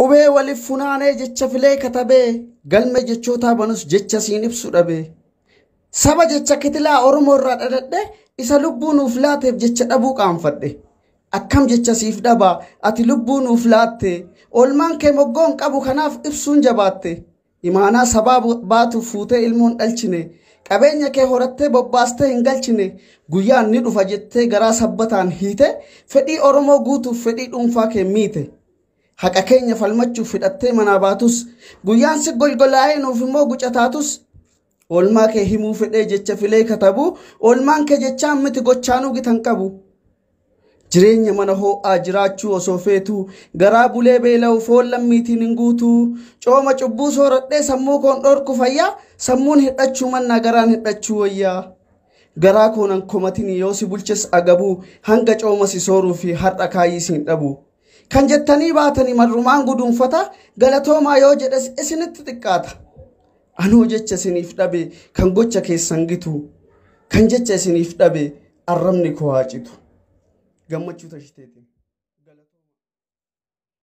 Qubee waliif funaanee jecha filee katabee galme jechootaa banus jecha siin ibsuu dhabee. Saba jecha kitilaa oromo irraa dhadhadhe isa lubbuu nuuf laateef jecha dhabuu qaanfadhe. Akkam jecha siif dhabaa ati lubbuu nuuf laatte oolmaan kee moggoon qabu kanaaf ibsuun jabaatte. Imaanaa sabaa baatuuf fuutee ilmoon dhalchine qabeenya kee horattee bobbaastee hin galchine guyyaan ni dhufa jettee garaa sabbataan hiite fedhii Oromoo guutuuf fedhii dhuunfaa kee miite. haqa keenya falmachuuf hidhattee manaa baatus guyyaan si golgolaa'ee nuuf immoo gucataatus Olmaa kee himuu fedhee jecha filee katabu olmaan kee jechaan miti gochaanuu gitan qabu. Jireenya mana hoo'aa jiraachuu osoo feetu garaa bulee beela'u foon lammiitiin hin guutu cooma cubbuu sooradhee sammuu koon dhorku fayyaa sammuun hidhachuu manna garaan hidhachuu wayyaa. Garaa koonan komatin yoo si bulches agabu hanga cooma si sooruu fi har'a kaayii siin dhabu. kan jettanii baatanii marrumaan guduunfata galatoomaa yoo jedhes isinitti xiqqaata. anoo jecha isiniif dhabe kan gocha keessan gituu. kan jecha isiniif dhabe arrabni koo haa